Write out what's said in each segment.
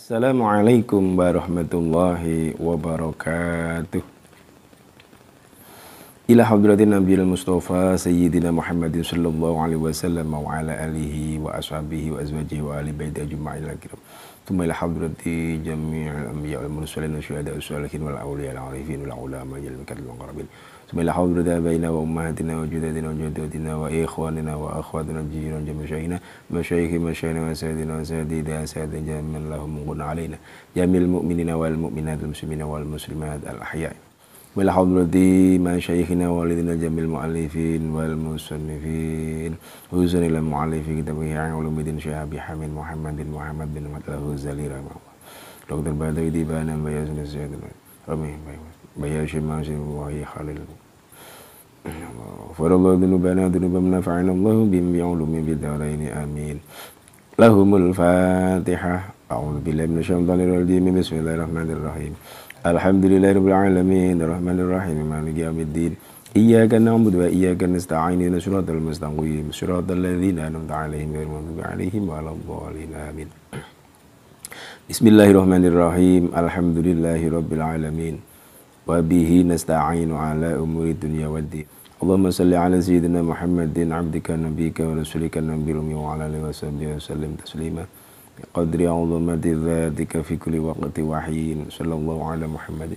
Assalamualaikum warahmatullahi wabarakatuh. Ila hadratin Nabiyil Mustafa Sayyidina Muhammadin sallallahu alaihi wasallam wa ala alihi wa ashabihi wa azwajihi wa ali baiti ajma'in al-kiram. Tsumma ila hadrati jami'il anbiya wal mursalin wa syuhada wa salihin wal wal arifin wal wal mukarramin. لا حول ذا بينا وأمهاتنا وجدادنا وجدودنا وإخواننا وأخواتنا وجيرنا وجمشينا مشايخ مشايخنا وسادنا وسادينا سادة جميعا اللهم غنى علينا جميع المؤمنين والمؤمنات المسلمين والمسلمات الأحياء ولا حول ذي مشايخنا والدنا جميع المؤلفين والمصنفين خصوصا إلى مؤلف كتابه علوم الدين شهاب حميد محمد بن محمد بن محمد الغزالي رحمه الله دكتور بدر دي بيزن بيازن الزيادة رمي بيزن بيازن بيازن بيازن بيازن Allah dzunubana dzunubam nafa'ana Allah bim bi ulumi bidarain amin lahumul fatihah a'udzu billahi minasyaitonir rajim bismillahirrahmanirrahim alhamdulillahirabbil alamin arrahmanir rahim maliki yaumiddin iyyaka na'budu wa iyyaka nasta'in ihdinas siratal mustaqim siratal ladzina an'amta 'alaihim ghairil maghdubi 'alaihim waladdallin amin Bismillahirrahmanirrahim alhamdulillahirabbil alamin وبه نستعين على أمور الدنيا والدين اللهم صل على سيدنا محمد عبدك نبيك ورسولك النبي الأمي وعلى آله وصحبه وسلم تسليما بقدر عظمة ذاتك في كل وقت وحين صلى الله على محمد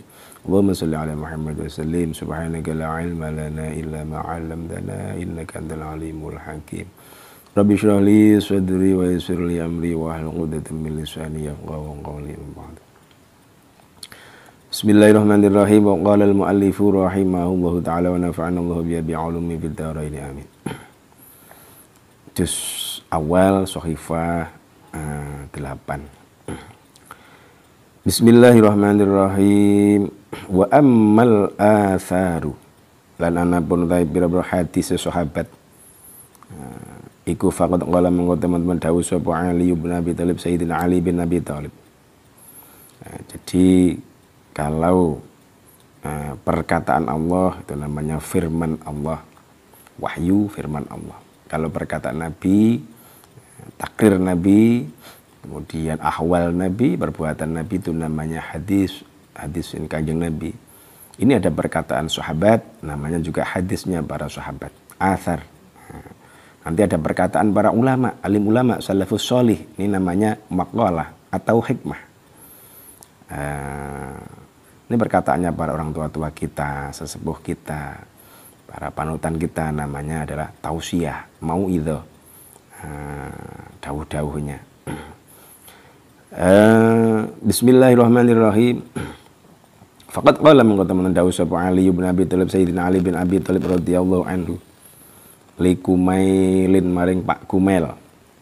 اللهم صل على محمد وسلم سبحانك لا علم لنا إلا ما علمتنا إنك أنت العليم الحكيم رب اشرح لي صدري ويسر لي أمري واحلل عقدة من لساني يفقهوا قولي من بعد Bismillahirrahmanirrahim. Wa qala al-muallifu rahimahullahu taala wa nafa'ana Allah bi bi ulumi fid dharain. Amin. Juz awal Sohifah uh, eh, 8. Bismillahirrahmanirrahim. Wa ammal atharu. Lan ana pun taib hati hadis sahabat. Uh, iku faqad qala mengko teman-teman dawuh sapa Ali bin Abi Thalib Sayyidina Ali bin Abi Thalib. Uh, jadi kalau uh, perkataan Allah itu namanya firman Allah wahyu firman Allah kalau perkataan Nabi takrir Nabi kemudian ahwal Nabi perbuatan Nabi itu namanya hadis hadis yang kanjeng Nabi ini ada perkataan sahabat namanya juga hadisnya para sahabat athar nanti ada perkataan para ulama alim ulama salafus solih ini namanya makalah atau hikmah eh, ini perkataannya para orang tua-tua kita, sesepuh kita, para panutan kita namanya adalah tausiah, mau itu ah, dauh-dauhnya. Eh, bismillahirrahmanirrahim. Fakat qala mengko teman dawuh sapa Ali bin Abi Thalib Sayyidina Ali bin Abi Thalib radhiyallahu anhu. Li Kumailin maring Pak Kumel.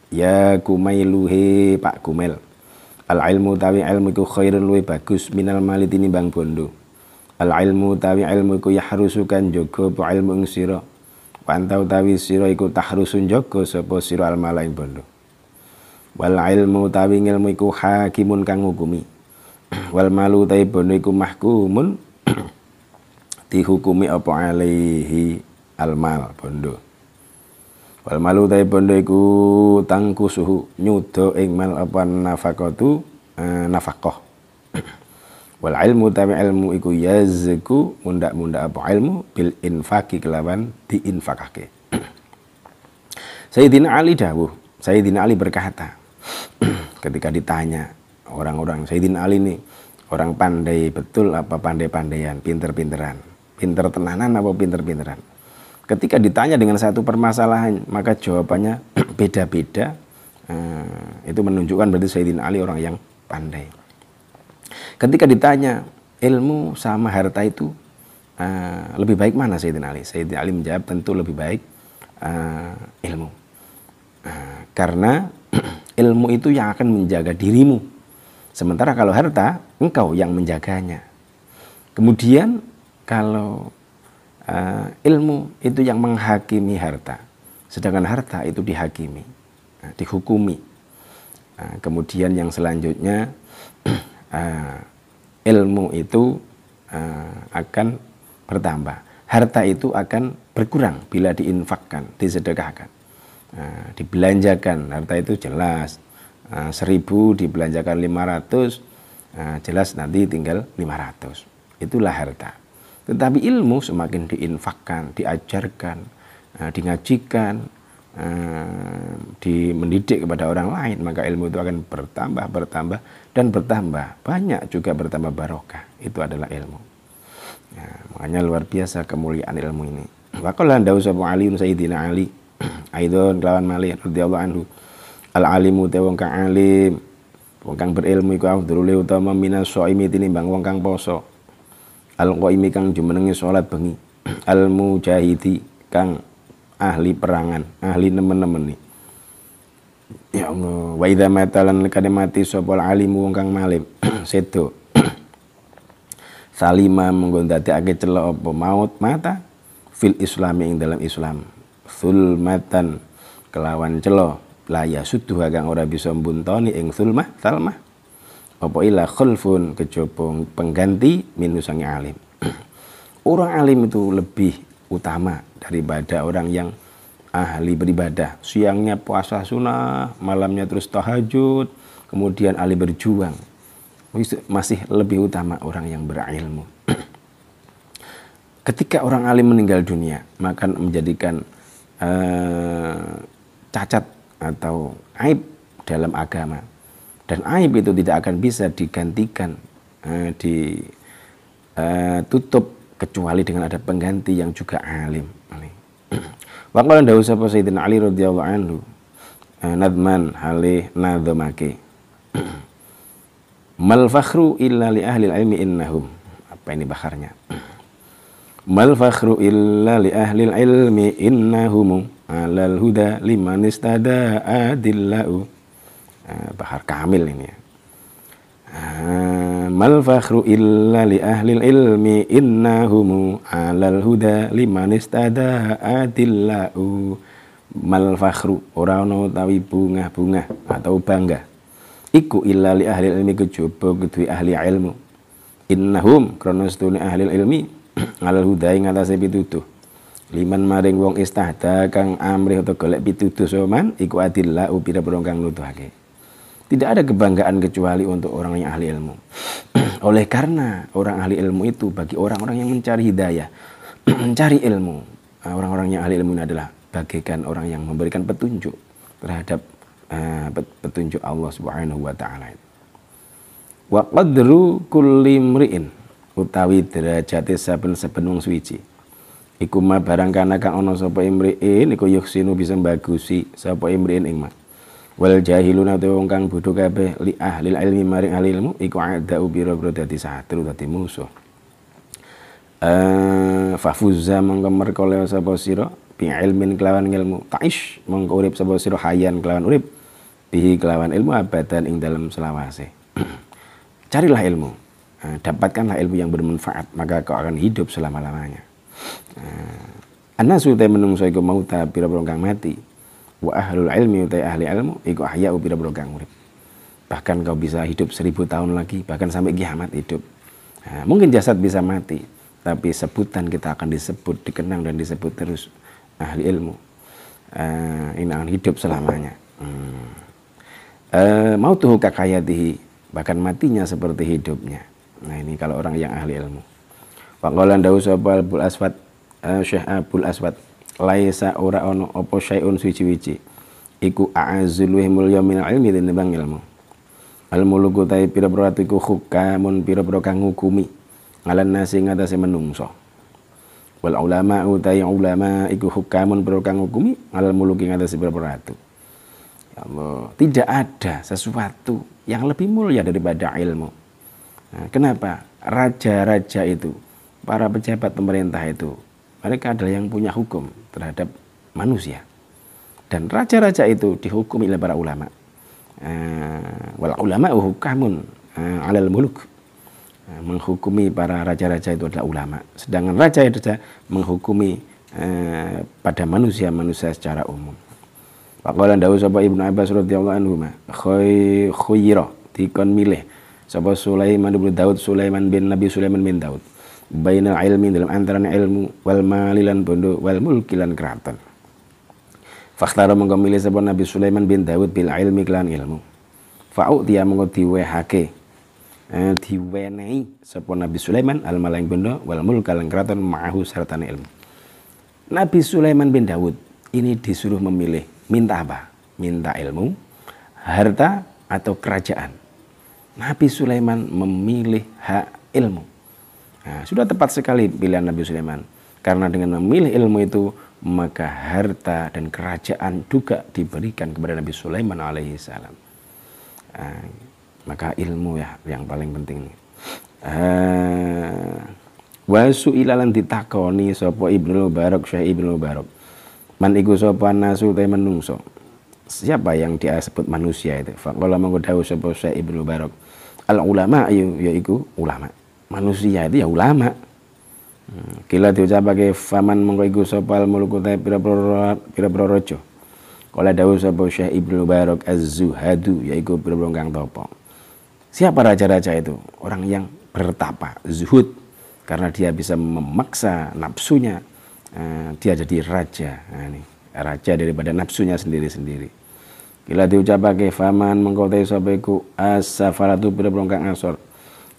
Ya Kumailuhi Pak Kumel al ilmu tawi ilmu ku khairun luwih bagus minal mali tinimbang bondo al ilmu tawi ilmu ku yahrusu kan jaga po ilmu ing sira pantau tawi sira iku tahrusun jogo sapa sira al mala ing bondo wal ilmu tawi ilmu ku hakimun kang ngukumi wal malu tawi bondo iku mahkumun dihukumi apa alaihi al mal bondo wal malu tai bondo iku tangku suhu nyudo ing mal apa nafakotu eh, wal ilmu tapi ilmu iku yazku munda-munda apa ilmu bil infaki kelawan diinfakake Sayyidina Ali dawuh Sayyidina Ali berkata ketika ditanya orang-orang Sayyidina Ali ini orang pandai betul apa pandai-pandaian pinter-pinteran pinter tenanan apa pinter-pinteran ketika ditanya dengan satu permasalahan maka jawabannya beda-beda hmm, itu menunjukkan berarti Sayyidina Ali orang yang pandai ketika ditanya ilmu sama harta itu uh, lebih baik mana Sayyidina Ali Sayyidina Ali menjawab tentu lebih baik uh, ilmu uh, karena ilmu itu yang akan menjaga dirimu sementara kalau harta engkau yang menjaganya kemudian kalau uh, ilmu itu yang menghakimi harta, sedangkan harta itu dihakimi, uh, dihukumi. Uh, kemudian yang selanjutnya uh, ilmu itu uh, akan bertambah, harta itu akan berkurang bila diinfakkan, disedekahkan, uh, dibelanjakan. Harta itu jelas uh, seribu dibelanjakan lima ratus jelas nanti tinggal lima ratus. itulah harta tetapi ilmu semakin diinfakkan, diajarkan, eh, dingajikan, eh, dimendidik kepada orang lain, maka ilmu itu akan bertambah, bertambah, dan bertambah. Banyak juga bertambah barokah. Itu adalah ilmu. Ya, makanya luar biasa kemuliaan ilmu ini. Waqala dawsabu Ali Sayyidina Ali Aidon kelawan Mali radhiyallahu anhu. Al alimu te wong kang alim, wong kang berilmu iku afdhulul utama minas shaimi tinimbang wong kang poso al-qaimi kang jumenengi sholat bengi al-mujahidi kang ahli perangan ahli nemen nih. ya Allah wa idza matalan lekane mati sapa alimu wong kang malim sedo salima menggondati ndadekake celok apa maut mata fil islami ing dalam islam sulmatan kelawan celo laya suduh agak ora bisa mbuntoni ing thulmah Thalmah apa ila khulfun kejobong pengganti minusangi alim orang alim itu lebih utama daripada orang yang ahli beribadah siangnya puasa sunnah malamnya terus tahajud kemudian ahli berjuang masih lebih utama orang yang berilmu ketika orang alim meninggal dunia maka menjadikan uh, cacat atau aib dalam agama dan aib itu tidak akan bisa digantikan eh, ditutup eh, kecuali dengan ada pengganti yang juga alim Waqala dawu sapa Sayyidina Ali radhiyallahu anhu eh, nadman hale nadzamake Mal fakhru illa li ahli ilmi innahum apa ini bakarnya? Mal fakhru illa li ahli ilmi innahum alal huda liman istada adillau Eh, Bahar Kamil ini ya. Eh, mal fakhru illa li ahli ilmi innahumu alal huda liman istada adillau mal fakhru ora ono tawi bunga-bunga atau bangga iku illa li ahli ilmi kejaba kedui ahli ilmu innahum kronos setune ahli ilmi alal huda ing atase liman maring wong istahda kang amrih atau golek pitutuh soman iku adillau pira-pira kang nuduhake tidak ada kebanggaan kecuali untuk orang yang ahli ilmu. Oleh karena orang ahli ilmu itu bagi orang-orang yang mencari hidayah, mencari ilmu, ah, orang-orang yang ahli ilmu adalah bagaikan orang yang memberikan petunjuk terhadap uh, petunjuk Allah Subhanahu wa taala. Wa qadru kulli mri'in utawi derajate saben-saben wong suci. Iku mah barang kana kang ana sapa imriin iku yuksinu bisa mbagusi sapa imriin ing wal jahiluna te wong kang bodho kabeh li ahli ilmi maring ahli ilmu iku ada biro bro dadi satru dadi musuh eh fafuzza mangga merko le sapa sira bi ilmin kelawan ilmu taish mangga urip sapa sira hayan kelawan urip bihi kelawan ilmu abadan ing dalam selawase carilah ilmu eh, dapatkanlah ilmu yang bermanfaat maka kau akan hidup selama-lamanya eh, Anak sudah menungso iku mau tak pira kang mati wa ahlul ilmi utai ahli ilmu iku ahya ubira kang urip bahkan kau bisa hidup seribu tahun lagi bahkan sampai kiamat hidup nah, mungkin jasad bisa mati tapi sebutan kita akan disebut dikenang dan disebut terus ahli ilmu uh, ini akan hidup selamanya hmm. eh, mau tuh kakayatihi bahkan matinya seperti hidupnya nah ini kalau orang yang ahli ilmu Pak Golan Dawu Aswad uh, Syekh Abul Aswad laisa ora ono opo syai'un suci-wici iku a'azzu luwih mulya minal ilmi bang ilmu al muluku ta pira-pira atiku hukamun pira-pira kang ngukumi ngalan nasi ngatasi menungso wal ulama utai ulama iku hukamun pira kang ngukumi al muluki ngatasi pira-pira ya Allah tidak ada sesuatu yang lebih mulia daripada ilmu nah, kenapa raja-raja itu para pejabat pemerintah itu mereka adalah yang punya hukum terhadap manusia. Dan raja-raja itu dihukum oleh para ulama. Eh, wal ulama hukamun eh, alal muluk. Eh, menghukumi para raja-raja itu adalah ulama. Sedangkan raja-raja menghukumi pada manusia-manusia secara umum. Pakola dawu sapa Ibnu Abbas radhiyallahu anhu ma khuyira dikon milih sapa Sulaiman bin Daud Sulaiman bin Nabi Sulaiman bin Daud bainal ilmi dalam antara ilmu wal malilan bondo wal mulkilan keraton fakhtara mengko milih sapa Nabi Sulaiman bin Dawud bil ilmi kelan ilmu fa'u dia mengerti diwehake eh, diwenei sebuah Nabi Sulaiman al malang bondo wal mulkilan keraton ma'ahu serta ilmu Nabi Sulaiman bin Dawud ini disuruh memilih minta apa minta ilmu harta atau kerajaan Nabi Sulaiman memilih hak ilmu Nah, sudah tepat sekali pilihan Nabi Sulaiman. Karena dengan memilih ilmu itu, maka harta dan kerajaan juga diberikan kepada Nabi Sulaiman alaihi salam. Nah, maka ilmu ya yang paling penting. Uh, ah, wasu ilalan ditakoni sopo ibnu Mubarak Syekh ibnu Mubarak. Man iku sapa nasu te menungso. Siapa yang dia sebut manusia itu? kalau mengudahu dawuh sapa Syekh ibnu Mubarak. Al ulama ayu iku ulama manusia itu ya ulama hmm, kila diucapake faman mongko iku sapa mulku ta pira pira rojo kala dawuh sapa Syekh Ibnu Mubarak Az-Zuhadu yaiku pira kang topo siapa raja-raja itu orang yang bertapa zuhud karena dia bisa memaksa nafsunya eh, dia jadi raja nah, eh, ini raja daripada nafsunya sendiri-sendiri kila diucapake faman mongko ta sapa iku as-safaratu pira kang asor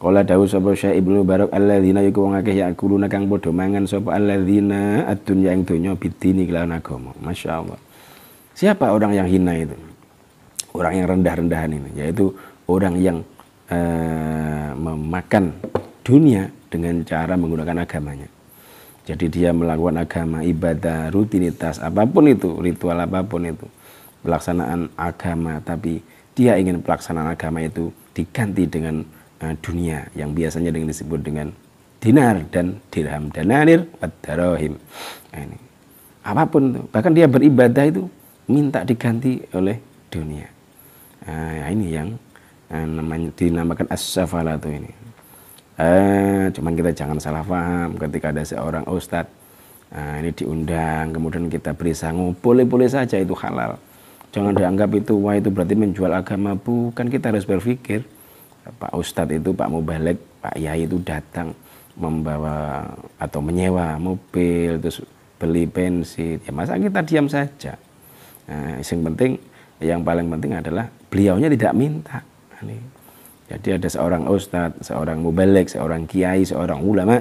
Kala dawuh sapa Syekh Ibnu Barok alladzina iku akeh yakuluna kang padha mangan sapa alladzina ad-dunya ing donya bidini kelawan agama. Masyaallah. Siapa orang yang hina itu? Orang yang rendah-rendahan ini, yaitu orang yang uh, memakan dunia dengan cara menggunakan agamanya. Jadi dia melakukan agama, ibadah, rutinitas, apapun itu, ritual apapun itu, pelaksanaan agama, tapi dia ingin pelaksanaan agama itu diganti dengan Eh, dunia yang biasanya dengan disebut dengan dinar dan dirham dan dananir wadarahim nah, ini apapun itu. bahkan dia beribadah itu minta diganti oleh dunia nah, ini yang eh, namanya dinamakan as itu ini eh, cuman kita jangan salah paham ketika ada seorang ustad Nah, ini diundang, kemudian kita beri sangu, boleh-boleh saja itu halal. Jangan dianggap itu, wah itu berarti menjual agama. Bukan, kita harus berpikir Pak Ustadz itu Pak Mubalek Pak Yai itu datang membawa atau menyewa mobil terus beli bensin ya masa kita diam saja nah, yang penting yang paling penting adalah beliaunya tidak minta jadi ada seorang ustadz seorang mubalek seorang kiai seorang ulama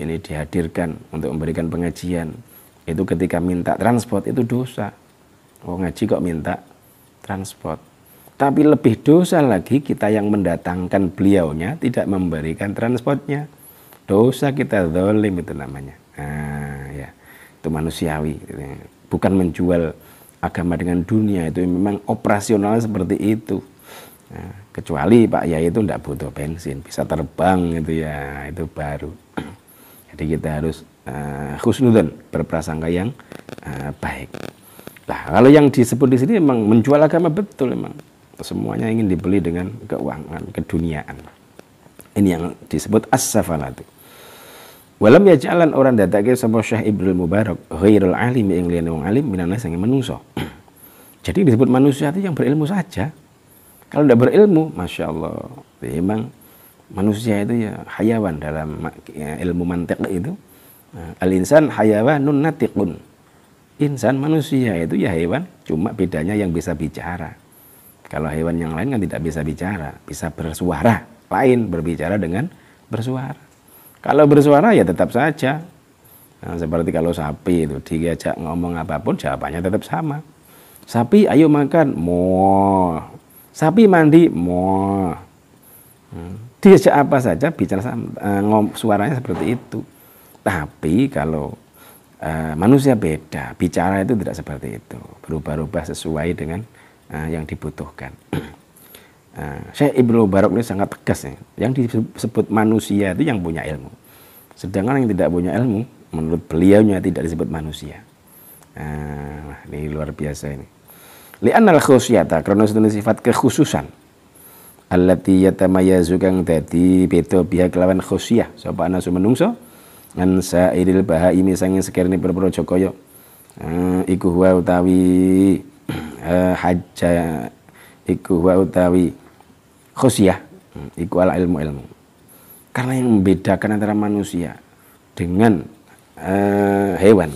ini dihadirkan untuk memberikan pengajian itu ketika minta transport itu dosa oh ngaji kok minta transport tapi lebih dosa lagi kita yang mendatangkan beliaunya tidak memberikan transportnya. Dosa kita dolim itu namanya. Nah, ya. Itu manusiawi. Bukan menjual agama dengan dunia itu memang operasional seperti itu. Nah, kecuali Pak Yai itu tidak butuh bensin, bisa terbang gitu ya, itu baru. Jadi kita harus uh, khusnudon berprasangka yang uh, baik. Nah, kalau yang disebut di sini memang menjual agama betul memang semuanya ingin dibeli dengan keuangan keduniaan ini yang disebut as-safalatu walam yaj'alan orang datake sapa Syekh Ibnu Mubarak ghairul alim ing liyane wong alim minana sing menungso jadi disebut manusia itu yang berilmu saja kalau tidak berilmu masya Allah memang manusia itu ya hayawan dalam ya, ilmu mantek itu nah, al insan hayawanun natiqun insan manusia itu ya hewan cuma bedanya yang bisa bicara kalau hewan yang lain kan tidak bisa bicara, bisa bersuara. Lain berbicara dengan bersuara. Kalau bersuara ya tetap saja. Nah, seperti kalau sapi itu diajak ngomong apapun jawabannya tetap sama. Sapi ayo makan, mo. Sapi mandi, mo. Hmm. Diajak apa saja bicara sama, eh, ngom, suaranya seperti itu. Tapi kalau uh, manusia beda, bicara itu tidak seperti itu. Berubah-ubah sesuai dengan Ah, yang dibutuhkan. Uh, ah, saya Ibnu Barok ini sangat tegas ya. Yang disebut manusia itu yang punya ilmu. Sedangkan yang tidak punya ilmu, menurut beliaunya tidak disebut manusia. uh, ini luar biasa ini. Li'annal khusyata, karena sudah sifat kekhususan. Allati yatamayazu kang dadi beda biha kelawan khusyah. Sapa ana sumenungso an sairil bahaimi sange sekerene perpara Jakaya. Uh, iku huwa utawi Eh, haja iku wa utawi khusyah hmm, iku ala ilmu ilmu karena yang membedakan antara manusia dengan uh, hewan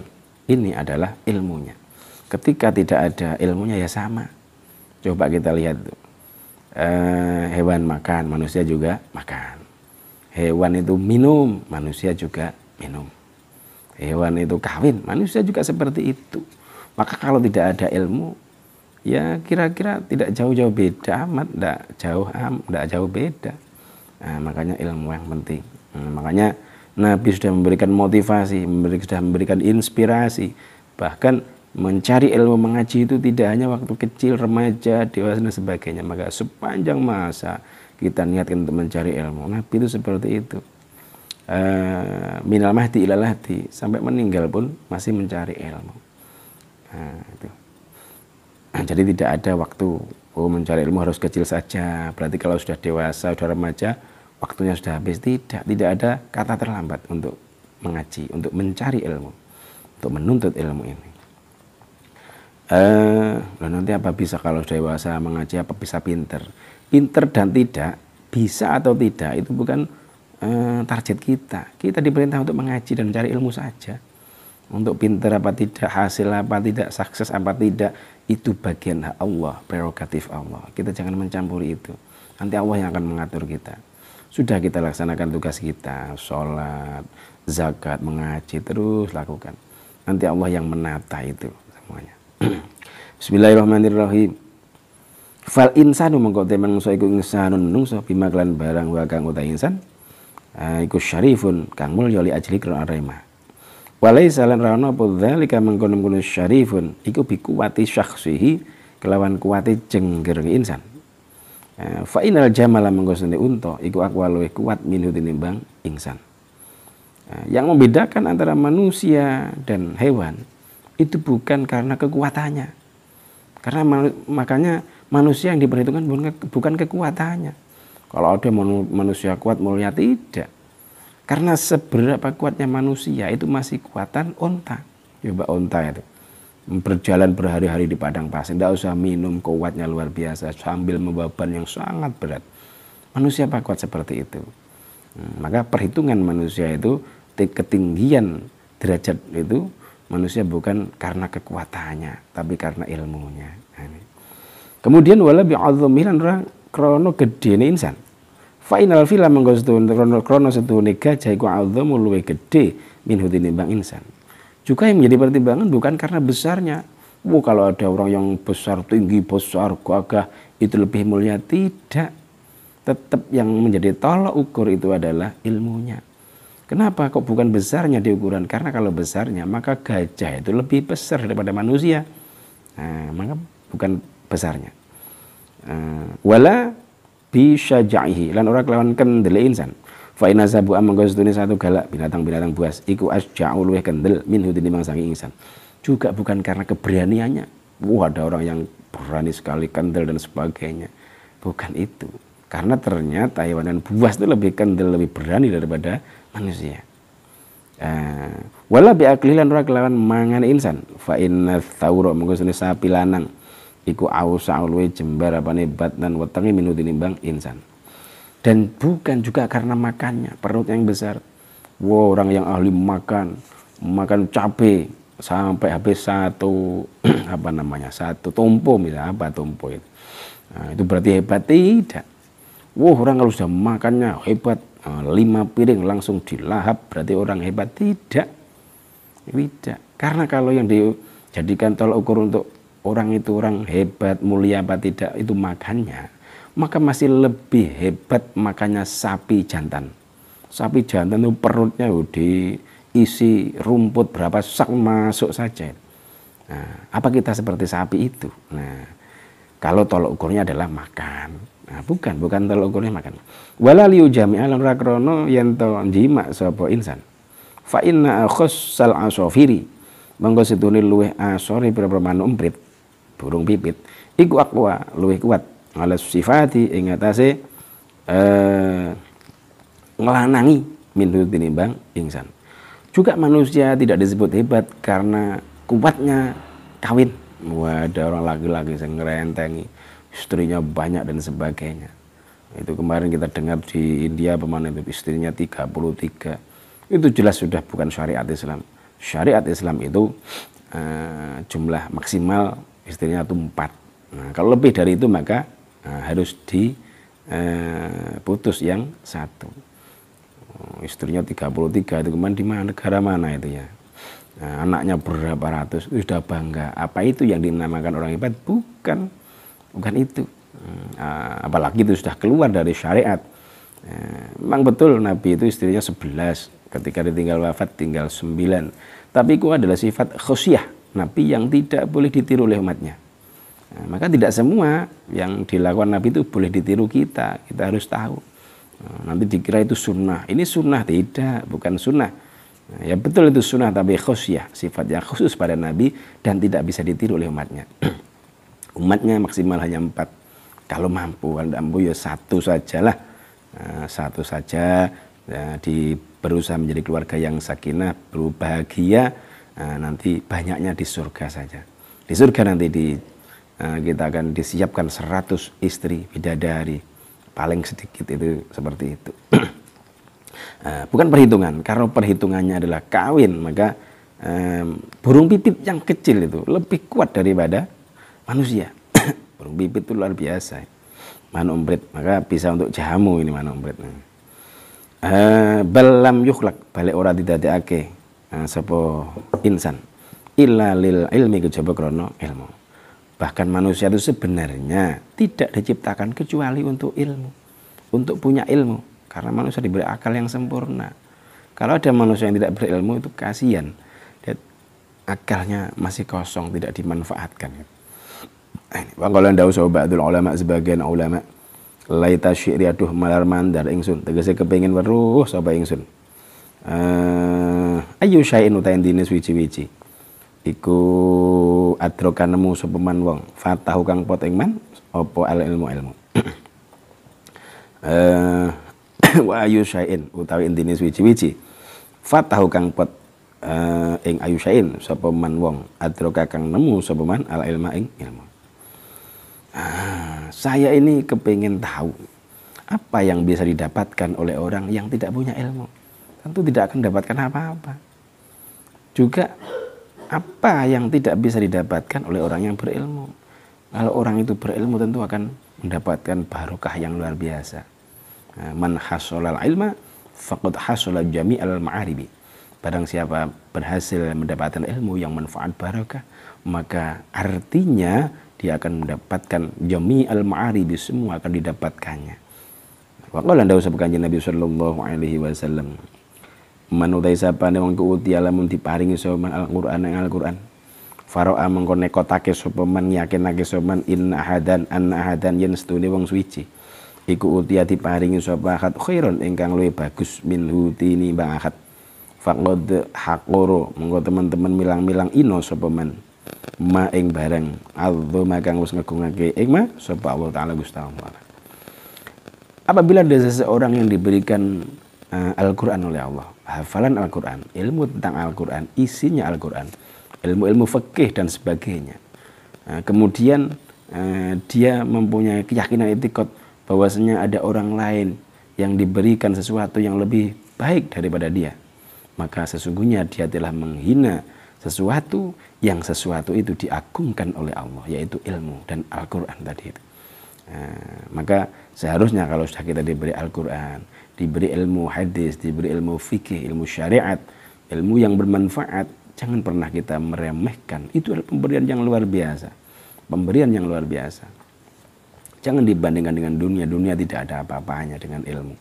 ini adalah ilmunya ketika tidak ada ilmunya ya sama coba kita lihat tuh eh, uh, hewan makan manusia juga makan hewan itu minum manusia juga minum hewan itu kawin manusia juga seperti itu maka kalau tidak ada ilmu ya kira-kira tidak jauh-jauh beda amat, tidak jauh am, tidak jauh beda. Nah, makanya ilmu yang penting. Nah, makanya Nabi sudah memberikan motivasi, memberi, sudah memberikan inspirasi, bahkan mencari ilmu mengaji itu tidak hanya waktu kecil, remaja, dewasa dan sebagainya. Maka sepanjang masa kita niatkan untuk mencari ilmu. Nabi itu seperti itu. Uh, minal mahdi ilalahdi sampai meninggal pun masih mencari ilmu. Nah, itu. jadi tidak ada waktu oh mencari ilmu harus kecil saja berarti kalau sudah dewasa sudah remaja waktunya sudah habis tidak tidak ada kata terlambat untuk mengaji untuk mencari ilmu untuk menuntut ilmu ini eh nanti apa bisa kalau sudah dewasa mengaji apa bisa pinter pinter dan tidak bisa atau tidak itu bukan uh, target kita kita diperintah untuk mengaji dan mencari ilmu saja untuk pinter apa tidak hasil apa tidak sukses apa tidak itu bagian hak Allah, prerogatif Allah. Kita jangan mencampuri itu. Nanti Allah yang akan mengatur kita. Sudah kita laksanakan tugas kita, sholat, zakat, mengaji, terus lakukan. Nanti Allah yang menata itu semuanya. Bismillahirrahmanirrahim. Fal insanu mengkotai manusia iku insanun menungso bima barang wa utai uta insan. Ah, iku syarifun kang mul li ajli kron arema Walai lan rawana apa dhalika mengkono-kono syarifun iku bikuwati syakhsihi kelawan kuwati jengger insan. Eh, fa inal jamala menggosone unto iku akwal luwih kuat bang tinimbang insan. Eh, yang membedakan antara manusia dan hewan itu bukan karena kekuatannya. Karena makanya manusia yang diperhitungkan bukan, bukan kekuatannya. Kalau ada manusia kuat mulia tidak karena seberapa kuatnya manusia itu masih kuatan onta. Coba ya, onta itu. Berjalan berhari-hari di padang pasir. Tidak usah minum kuatnya luar biasa. Sambil membawa ban yang sangat berat. Manusia apa kuat seperti itu. Hmm, maka perhitungan manusia itu ketinggian derajat itu manusia bukan karena kekuatannya tapi karena ilmunya. Nah, Kemudian wala bi'adzamilan orang krono gede ini insan Final fila mengko setun krono krono nega gajah iku aldo luwe gede minhu bang insan. Juga yang menjadi pertimbangan bukan karena besarnya. Wuh, kalau ada orang yang besar, tinggi, besar, gagah, itu lebih mulia. Tidak. Tetap yang menjadi tolak ukur itu adalah ilmunya. Kenapa kok bukan besarnya di ukuran? Karena kalau besarnya maka gajah itu lebih besar daripada manusia. Nah, maka bukan besarnya. Uh, wala bi syajaihi lan ora kelawan kendel insan fa inna sabu amangga sedune satu galak binatang-binatang buas iku asja'u luweh kendel hudin tinimbang sangi insan juga bukan karena keberaniannya wah ada orang yang berani sekali kendel dan sebagainya bukan itu karena ternyata hewan dan buas itu lebih kendel lebih berani daripada manusia eh, wala bi aklilan ora kelawan mangan insan fa inna thawra mangga sapi lanang iku ausa luwe jembar apa nih batnan wetengi minu tinimbang insan dan bukan juga karena makannya perut yang besar wow, orang yang ahli makan makan cabe sampai habis satu apa namanya satu tompo misalnya apa tompo itu nah, itu berarti hebat tidak wow orang kalau sudah makannya hebat eh, lima piring langsung dilahap berarti orang hebat tidak tidak karena kalau yang dijadikan tolak ukur untuk orang itu orang hebat, mulia apa tidak, itu makannya, maka masih lebih hebat makannya sapi jantan. Sapi jantan itu perutnya udah isi rumput berapa sak masuk saja. Nah, apa kita seperti sapi itu? Nah, kalau tolok ukurnya adalah makan, Nah, bukan, bukan tolok ukurnya makan. Wala liu jami'a lan rakrono yanto jima sapa insan. Fa inna akhus sal asofiri. Monggo luweh asori berapa umprit manumprit burung pipit iku akwa luwih kuat ala sifati ing atase eh, ngelanangi minhu tinimbang insan juga manusia tidak disebut hebat karena kuatnya kawin wah ada orang laki-laki yang ngerentengi istrinya banyak dan sebagainya itu kemarin kita dengar di India pemain itu istrinya 33 itu jelas sudah bukan syariat Islam syariat Islam itu uh, jumlah maksimal istrinya itu empat. Nah, kalau lebih dari itu maka nah, harus diputus eh, yang satu. Oh, istrinya 33 itu kemarin di mana negara mana itu ya. Nah, anaknya berapa ratus itu sudah bangga. Apa itu yang dinamakan orang hebat? Bukan, bukan itu. Nah, apalagi itu sudah keluar dari syariat. Nah, memang betul Nabi itu istrinya 11, ketika ditinggal wafat tinggal 9. Tapi itu adalah sifat khusyah, Nabi yang tidak boleh ditiru oleh umatnya. Nah, maka tidak semua yang dilakukan Nabi itu boleh ditiru kita. Kita harus tahu. Nah, nanti dikira itu sunnah. Ini sunnah tidak, bukan sunnah. Nah, ya betul itu sunnah tapi ya sifat yang khusus pada Nabi dan tidak bisa ditiru oleh umatnya. umatnya maksimal hanya empat. Kalau mampu, kalau mampu ya satu sajalah. Nah, satu saja ya, di berusaha menjadi keluarga yang sakinah, berbahagia, Eh, nanti banyaknya di surga saja. Di surga nanti di, eh, kita akan disiapkan 100 istri bidadari, paling sedikit itu seperti itu. Eh, bukan perhitungan, karena perhitungannya adalah kawin, maka burung pipit yang kecil itu lebih kuat daripada manusia. burung pipit itu luar biasa. Manumbrit maka bisa untuk jamu ini manumbrit. belam Uh, balam yuklak balik orang tidak diake Ah, sapa insan illa lil ilmi kejaba krana ilmu bahkan manusia itu sebenarnya tidak diciptakan kecuali untuk ilmu untuk punya ilmu karena manusia diberi akal yang sempurna kalau ada manusia yang tidak berilmu itu kasihan dia akalnya masih kosong tidak dimanfaatkan ah, Wangkala ndawu sapa ulama sebagian ulama laita syi'ri aduh malar mandar ingsun tegese kepengin weruh sapa ingsun uh, eh, ayu syai'in uta endine suci wici iku adroka nemu sepeman wong fatahu kang pot ing man apa al ilmu ilmu uh, wa ayu syai'in utawi endine suci wici fatahu kang pot uh, ing ayu syai'in sapa man wong adroka kang nemu sepeman man al ilma ing ilmu ah, saya ini kepingin tahu apa yang bisa didapatkan oleh orang yang tidak punya ilmu tentu tidak akan mendapatkan apa-apa. Juga apa yang tidak bisa didapatkan oleh orang yang berilmu. Kalau orang itu berilmu tentu akan mendapatkan barokah yang luar biasa. Nah, man hasolal ilma faqad hasolal jami'al ma'aribi. Barang siapa berhasil mendapatkan ilmu yang manfaat barokah, maka artinya dia akan mendapatkan jami jami'al ma'aribi, semua akan didapatkannya. Wa qala anda usah Nabi sallallahu alaihi wasallam manutai sapa ne wong ku uti lamun diparingi sapa Al-Qur'an ing Al-Qur'an Faro'a mengko nekotake sapa man yakinake sapa man inna hadan anna hadan yen setune wong suci iku utia ya diparingi sapa ahad khairun ingkang luwih bagus min hutini bang ahad faqad haqoro mengko teman-teman milang-milang ino sapa man ma ing barang azza kang wis ngegungake ing ma sapa Allah taala Gusti Allah apabila ada seseorang yang diberikan uh, Al-Quran oleh Allah, hafalan Al-Quran, ilmu tentang Al-Quran, isinya Al-Quran, ilmu-ilmu fikih dan sebagainya. Uh, kemudian uh, dia mempunyai keyakinan etikot bahwasanya ada orang lain yang diberikan sesuatu yang lebih baik daripada dia. Maka sesungguhnya dia telah menghina sesuatu yang sesuatu itu diagungkan oleh Allah, yaitu ilmu dan Al-Quran tadi itu. Nah, maka seharusnya kalau sudah kita diberi Al-Quran, diberi ilmu hadis, diberi ilmu fikih, ilmu syariat, ilmu yang bermanfaat. Jangan pernah kita meremehkan. Itu adalah pemberian yang luar biasa. Pemberian yang luar biasa. Jangan dibandingkan dengan dunia. Dunia tidak ada apa-apanya dengan ilmu.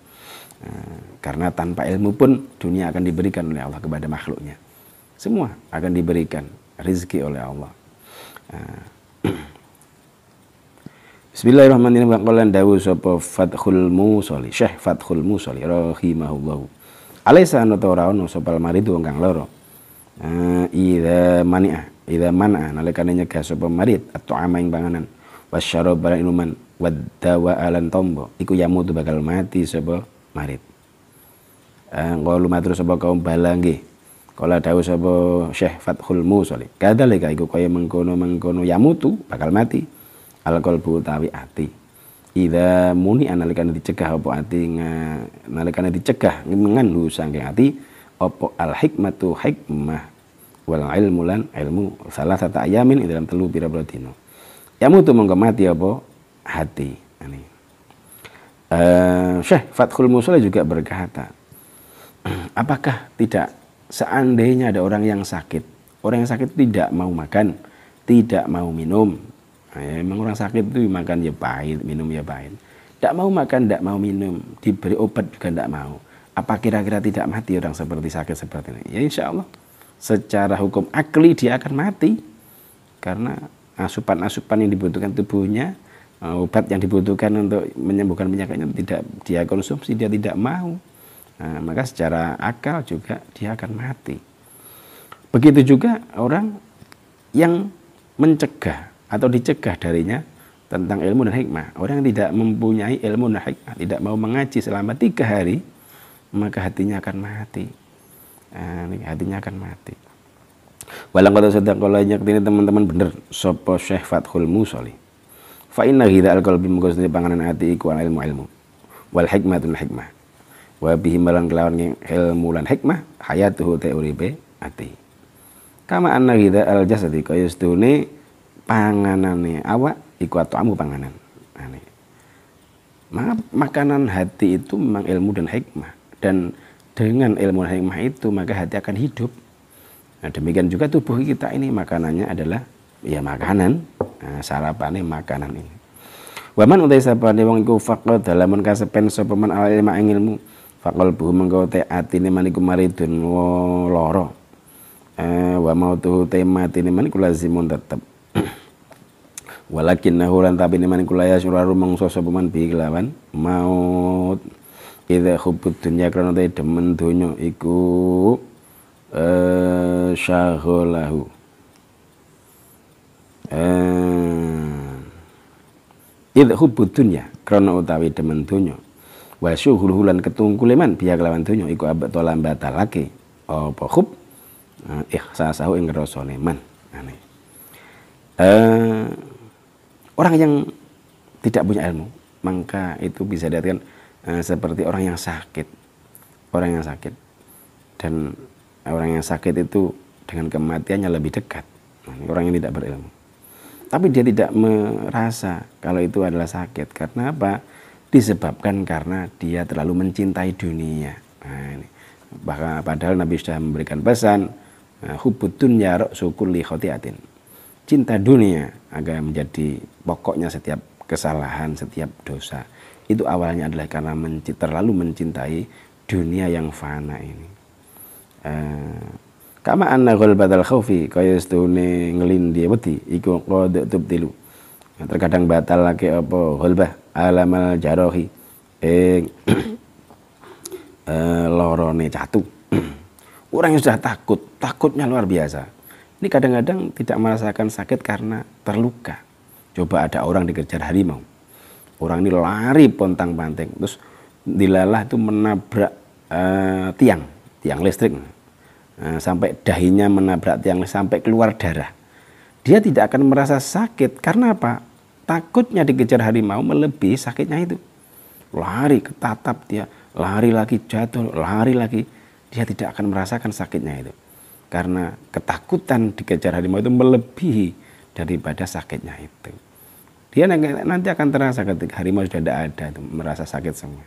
Nah, karena tanpa ilmu pun dunia akan diberikan oleh Allah kepada makhluknya. Semua akan diberikan rizki oleh Allah. Nah, Bismillahirrahmanirrahim qalan dawu sopo Fathul Musoli Syekh Fathul Musoli rahimahullahu Alaysa ana ta sopal maridu kang loro ah, Ida mania Ida mana Nalekan nyegah sapa marid atau amaing panganan Wasyaro barang inuman wadawa alan tombo iku yamu tu bakal mati sopo marid ah, lu matur sopo kaum balangi. Kala dawu sopo Syekh Fathul Musoli kadalika iku kaya mengkono-mengkono yamutu bakal mati alqalbu utawi ati Ida muni analikane dicegah opo ati nalikane dicegah lu sangking ati opo al hikmatu hikmah wal ilmu lan ilmu salah satu ayamin dalam telu bira dino ya mutu monggo mati opo hati ini uh, Syekh Fathul Musola juga berkata apakah tidak seandainya ada orang yang sakit orang yang sakit tidak mau makan tidak mau minum Nah, ya, orang sakit itu makan ya pahit, minum ya pahit. Tidak mau makan, tidak mau minum, diberi obat juga tidak mau. Apa kira-kira tidak mati orang seperti sakit seperti ini? Ya insya Allah, secara hukum akli dia akan mati. Karena asupan-asupan yang dibutuhkan tubuhnya, eh, obat yang dibutuhkan untuk menyembuhkan penyakitnya tidak dia konsumsi, dia tidak mau. Nah, maka secara akal juga dia akan mati. Begitu juga orang yang mencegah atau dicegah darinya tentang ilmu dan hikmah. Orang yang tidak mempunyai ilmu dan hikmah, tidak mau mengaji selama tiga hari, maka hatinya akan mati. Ah, hatinya akan mati. Walang kata sedang kalau banyak ini teman-teman bener. Sopo Syekh Fathul Musoli. Fa inna hidha al qalbi mengkosni panganan hati iku al ilmu ilmu. Wal hikmah hikmatun hikmah. Wa bihi malang kelawan yang ilmu dan hikmah hayatuhu te be hati Kama anna hidha al jasadi kaya sedune Panganan nih awak iku amu panganan ane. Nah, maka makanan hati itu memang ilmu dan hikmah dan dengan ilmu dan hikmah itu maka hati akan hidup nah, demikian juga tubuh kita ini makanannya adalah ya makanan nah, sarapannya makanan ini waman utai sabane wong iku faqad dalaman kasepen sapa man al ilmu ilmu faqal buhu mengko te atine maniku maridun lara eh, wa mau tuh tema ini maniku lazimun tetep walakin lan tapi ni man kula yasraru mangsa sapa man bi kelawan maut idza khubut dunya krana te demen donya iku eh syaholahu eh idza khubut dunya krana utawi demen donya wa syughluhu lan ketungkule man biya kelawan donya iku abatolan batalake apa khub eh, ihsasahu ing rasane man aneh eh Orang yang tidak punya ilmu, maka itu bisa dikatakan uh, eh, seperti orang yang sakit. Orang yang sakit. Dan orang yang sakit itu dengan kematiannya lebih dekat. Nah, orang yang tidak berilmu. Tapi dia tidak merasa kalau itu adalah sakit. Karena apa? Disebabkan karena dia terlalu mencintai dunia. Nah, ini. Bahkan padahal Nabi sudah memberikan pesan, eh, Hubutun ya syukur kulli khotiatin cinta dunia agar menjadi pokoknya setiap kesalahan, setiap dosa. Itu awalnya adalah karena menci terlalu mencintai dunia yang fana ini. Eh, kama anna batal khawfi kaya ngelin dia beti iku qad tilu. Ya, terkadang batal lagi apa gulbah alamal jarohi eh, lorone catu orang yang sudah takut takutnya luar biasa ini kadang-kadang tidak merasakan sakit karena terluka. Coba ada orang dikejar harimau. Orang ini lari pontang-panting. Terus dilalah itu menabrak uh, tiang, tiang listrik. Uh, sampai dahinya menabrak tiang sampai keluar darah. Dia tidak akan merasa sakit. Karena apa? Takutnya dikejar harimau melebihi sakitnya itu. Lari, ketatap dia. Lari lagi jatuh, lari lagi. Dia tidak akan merasakan sakitnya itu. Karena ketakutan dikejar harimau itu melebihi daripada sakitnya itu. Dia nanti akan terasa ketika harimau sudah tidak ada, itu, merasa sakit semua.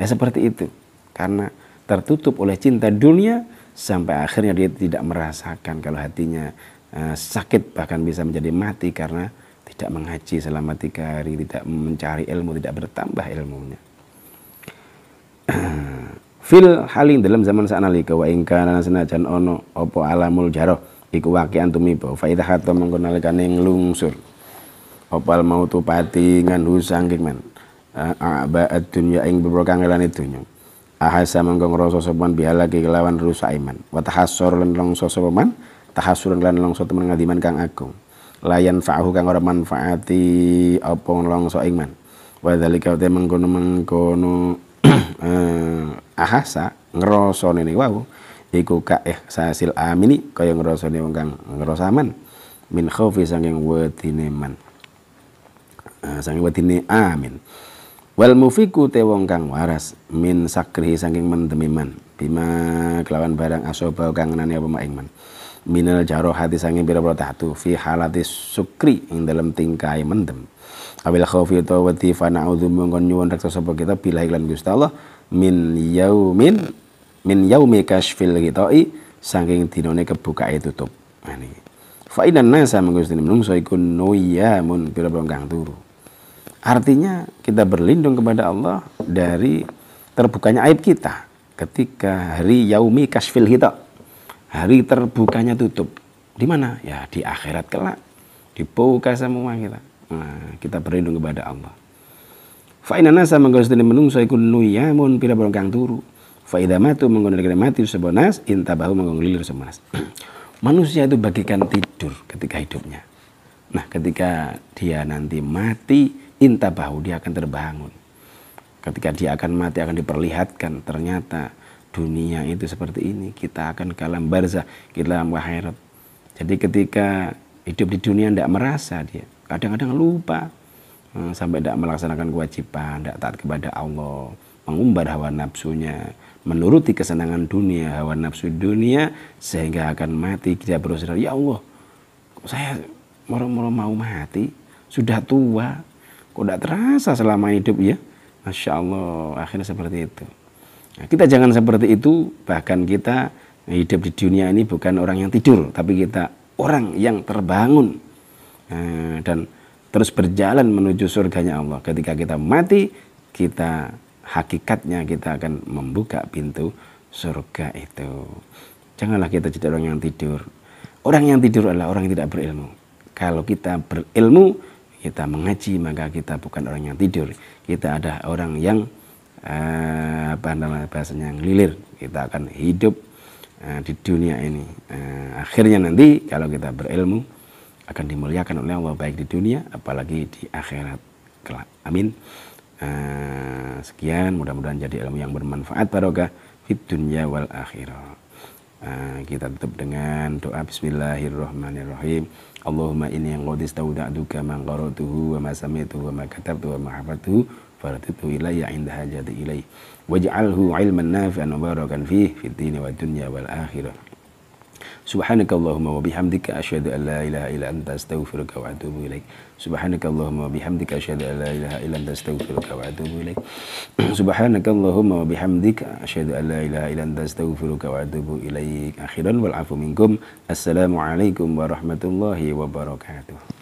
Ya seperti itu. Karena tertutup oleh cinta dunia sampai akhirnya dia tidak merasakan kalau hatinya uh, sakit bahkan bisa menjadi mati karena tidak mengaji selama tiga hari, tidak mencari ilmu, tidak bertambah ilmunya. fil haling dalam zaman sana lika wa ing sana jan ono opo alamul jaroh iku wakian tumiba fa idza hatta mongko nalikane nglungsur opal mautu pati ngan husang a'ba ad dunya ing bebro kangelan ngelani dunya ahasa mengkong ngrasa sopan bihalaki kelawan rusa iman wa tahasur lan longso sopan tahasur len lan longso temen ngadiman kang agung layan fa'ahu kang ora manfaati opong longso iman wa dhalika te mengkono mengkono Eh, ahasa ngerosone ni wau iku ka eh, ihsasil amini kaya ngrasane wong kang ngrasaman min khaufi sanging wedine man uh, sanging wedine amin wal mufiku te wong kang waras min sakrihi sanging mendemi man bima kelawan barang asoba kang nania apa man minal jaroh hati sanging pira-pira tahtu fi halati sukri ing dalam tingkai mendem awil khawfi utawa wati fa na'udzu mongkon nyuwun rekso sapa kita bila iklan Gusti Allah min yaumin min yaumi kasfil ghita'i saking dinane kebukae tutup. Nah niki. Fa inna nasa mengustini menungso iku nuyamun bila kang turu. Artinya kita berlindung kepada Allah dari terbukanya aib kita ketika hari yaumi kasfil kita hari terbukanya tutup di mana ya di akhirat kelak dibuka semua kita Nah, kita berlindung kepada Allah. Fa inna nasa mangga menungso iku mun pira barang kang turu. Fa idza matu mangga mati sebonas intabahu mangga nglilir sebenas. Manusia itu bagikan tidur ketika hidupnya. Nah, ketika dia nanti mati, intabahu dia akan terbangun. Ketika dia akan mati akan diperlihatkan ternyata dunia itu seperti ini. Kita akan ke alam barzah, ke alam akhirat. Jadi ketika hidup di dunia tidak merasa dia kadang-kadang lupa eh, sampai tidak melaksanakan kewajiban, tidak taat kepada Allah, mengumbar hawa nafsunya, menuruti kesenangan dunia, hawa nafsu dunia, sehingga akan mati. Kita berusaha ya Allah, saya moro-moro mau mati, sudah tua, kok tidak terasa selama hidup ya? Masya Allah, akhirnya seperti itu. Nah, kita jangan seperti itu, bahkan kita hidup di dunia ini bukan orang yang tidur, tapi kita orang yang terbangun Eh, dan terus berjalan menuju surganya Allah. Ketika kita mati, kita hakikatnya kita akan membuka pintu surga itu. Janganlah kita jadi orang yang tidur. Orang yang tidur adalah orang yang tidak berilmu. Kalau kita berilmu, kita mengaji, maka kita bukan orang yang tidur. Kita ada orang yang eh, apa namanya bahasanya ngelilir. Kita akan hidup eh, di dunia ini. akhirnya nanti kalau kita berilmu, akan dimuliakan oleh Allah baik di dunia apalagi di akhirat kelak. Amin. Uh, sekian mudah-mudahan jadi ilmu yang bermanfaat barokah fit dunya wal akhirah. Uh, kita tutup dengan doa bismillahirrahmanirrahim. Allahumma inni qad istawda'tuka ma qaratuhu wa ma sami'tuhu wa ma katabtuhu wa ma hafadtuhu faradtuhu ilayya 'inda hajati ilayhi waj'alhu 'ilman nafi'an mubarakan fihi fid dini wad dunya wal akhirah. Subhanakallahumma wa bihamdika asyhadu an la ilaha illa anta astaghfiruka wa atubu ilaik. Subhanakallahumma wa bihamdika asyhadu an la ilaha illa anta astaghfiruka wa atubu ilaik. Subhanakallahumma wa bihamdika asyhadu an la ilaha illa anta astaghfiruka wa atubu ilaik. Akhiran wal afu minkum. Assalamualaikum warahmatullahi wabarakatuh.